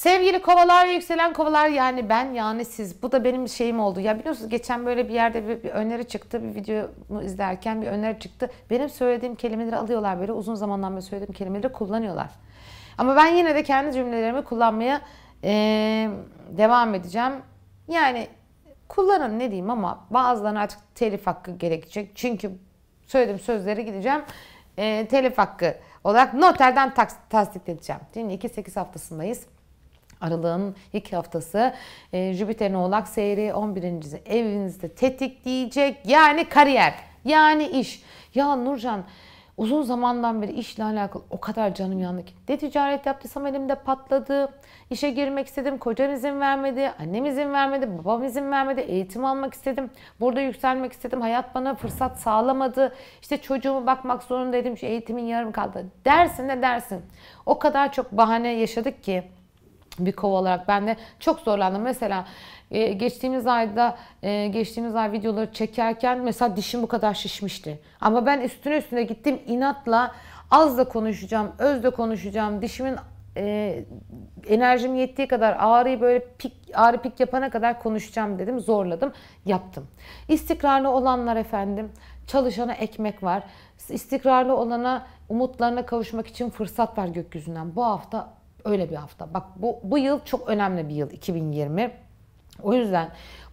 Sevgili kovalar ve yükselen kovalar yani ben yani siz bu da benim şeyim oldu. Ya biliyorsunuz geçen böyle bir yerde bir, bir öneri çıktı bir videomu izlerken bir öneri çıktı. Benim söylediğim kelimeleri alıyorlar böyle uzun zamandan beri söylediğim kelimeleri kullanıyorlar. Ama ben yine de kendi cümlelerimi kullanmaya e, devam edeceğim. Yani kullanın ne diyeyim ama bazılarına artık telif hakkı gerekecek. Çünkü söylediğim sözlere gideceğim. E, telif hakkı olarak noterden tas tasdik edeceğim. Şimdi 2-8 haftasındayız. Aralığın ilk haftası e, Jüpiter'in oğlak seyri 11. evinizde tetikleyecek. Yani kariyer, yani iş. Ya Nurcan uzun zamandan beri işle alakalı o kadar canım yandı ki. Ne ticaret yaptıysam elimde patladı. İşe girmek istedim. Kocam izin vermedi. Annem izin vermedi. Babam izin vermedi. Eğitim almak istedim. Burada yükselmek istedim. Hayat bana fırsat sağlamadı. İşte çocuğumu bakmak zorundaydım. Şu eğitimin yarım kaldı. Dersin ne dersin. O kadar çok bahane yaşadık ki bir kova olarak ben de çok zorlandım. Mesela e, geçtiğimiz ayda e, geçtiğimiz ay videoları çekerken mesela dişim bu kadar şişmişti. Ama ben üstüne üstüne gittim inatla az da konuşacağım, öz de konuşacağım. Dişimin e, enerjim yettiği kadar ağrıyı böyle pik, ağrı pik yapana kadar konuşacağım dedim. Zorladım, yaptım. İstikrarlı olanlar efendim, çalışana ekmek var. İstikrarlı olana umutlarına kavuşmak için fırsat var gökyüzünden. Bu hafta Öyle bir hafta. Bak bu, bu yıl çok önemli bir yıl 2020. O yüzden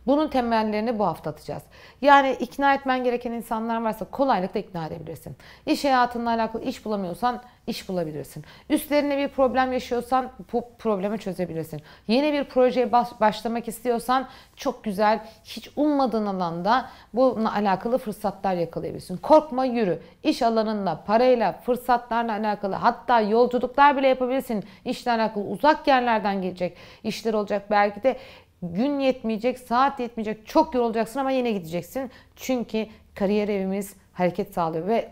bunun temellerini bu hafta atacağız. Yani ikna etmen gereken insanlar varsa kolaylıkla ikna edebilirsin. İş hayatınla alakalı iş bulamıyorsan iş bulabilirsin. Üstlerine bir problem yaşıyorsan bu problemi çözebilirsin. Yeni bir projeye başlamak istiyorsan çok güzel, hiç ummadığın alanda bununla alakalı fırsatlar yakalayabilirsin. Korkma yürü. İş alanında, parayla, fırsatlarla alakalı hatta yolculuklar bile yapabilirsin. İşle alakalı uzak yerlerden gelecek işler olacak. Belki de gün yetmeyecek, saat yetmeyecek, çok yorulacaksın ama yine gideceksin. Çünkü kariyer evimiz hareket sağlıyor ve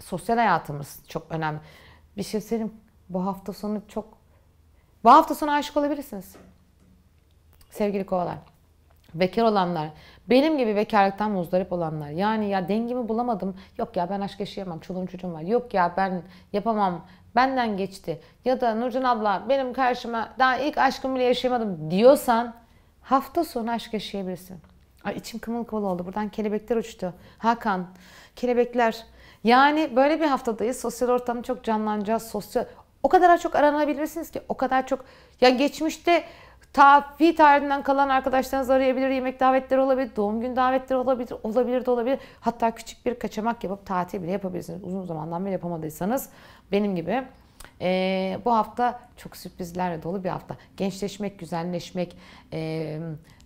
sosyal hayatımız çok önemli. Bir şey söyleyeyim, bu hafta sonu çok... Bu hafta sonu aşık olabilirsiniz. Sevgili kovalar. Bekar olanlar, benim gibi bekarlıktan muzdarip olanlar. Yani ya dengimi bulamadım. Yok ya ben aşk yaşayamam. Çoluğum çocuğum var. Yok ya ben yapamam. Benden geçti. Ya da Nurcan abla benim karşıma daha ilk aşkımı bile yaşayamadım diyorsan Hafta sonu aşk yaşayabilirsin. Ay içim kımıl kımıl oldu. Buradan kelebekler uçtu. Hakan, kelebekler. Yani böyle bir haftadayız. Sosyal ortamı çok canlanacağız. Sosyal o kadar çok aranabilirsiniz ki o kadar çok ya geçmişte tafi tarihinden kalan arkadaşlarınız arayabilir, yemek davetleri olabilir, doğum gün davetleri olabilir, olabilir de olabilir. Hatta küçük bir kaçamak yapıp tatil bile yapabilirsiniz. Uzun zamandan beri yapamadıysanız benim gibi ee, bu hafta çok sürprizlerle dolu bir hafta. Gençleşmek, güzelleşmek, e,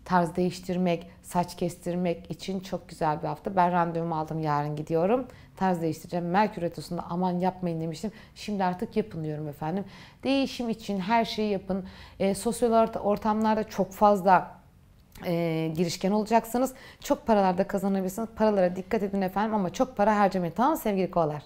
tarz değiştirmek, saç kestirmek için çok güzel bir hafta. Ben randevumu aldım yarın gidiyorum. Tarz değiştireceğim. Merkür Retrosu'nda aman yapmayın demiştim. Şimdi artık yapın diyorum efendim. Değişim için her şeyi yapın. E, sosyal ortamlarda çok fazla e, girişken olacaksınız. Çok paralarda kazanabilirsiniz. Paralara dikkat edin efendim ama çok para harcamayın. Tamam sevgili kovalar?